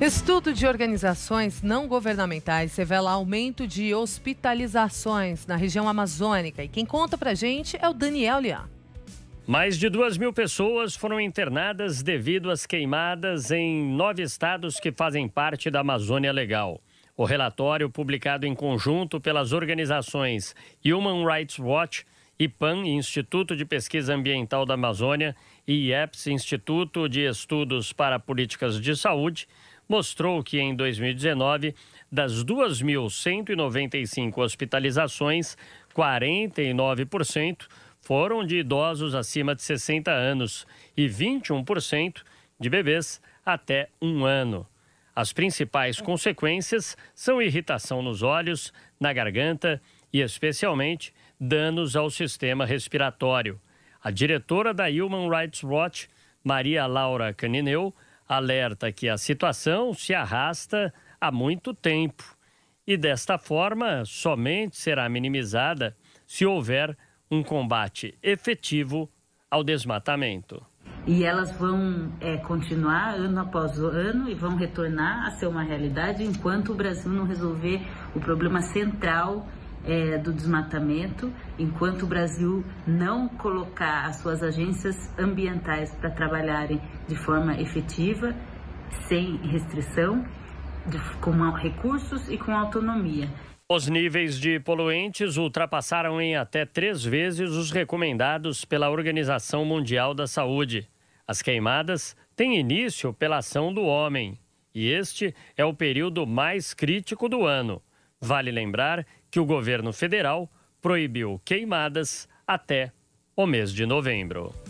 Estudo de organizações não governamentais revela aumento de hospitalizações na região amazônica. E quem conta pra gente é o Daniel Lian. Mais de duas mil pessoas foram internadas devido às queimadas em nove estados que fazem parte da Amazônia Legal. O relatório, publicado em conjunto pelas organizações Human Rights Watch, IPAN, Instituto de Pesquisa Ambiental da Amazônia, e IEPS, Instituto de Estudos para Políticas de Saúde, mostrou que em 2019, das 2.195 hospitalizações, 49% foram de idosos acima de 60 anos e 21% de bebês até um ano. As principais consequências são irritação nos olhos, na garganta e, especialmente, danos ao sistema respiratório. A diretora da Human Rights Watch, Maria Laura Canineu, alerta que a situação se arrasta há muito tempo e, desta forma, somente será minimizada se houver um combate efetivo ao desmatamento. E elas vão é, continuar ano após ano e vão retornar a ser uma realidade enquanto o Brasil não resolver o problema central é, do desmatamento, enquanto o Brasil não colocar as suas agências ambientais para trabalharem de forma efetiva, sem restrição, de, com recursos e com autonomia. Os níveis de poluentes ultrapassaram em até três vezes os recomendados pela Organização Mundial da Saúde. As queimadas têm início pela ação do homem, e este é o período mais crítico do ano. Vale lembrar que o governo federal proibiu queimadas até o mês de novembro.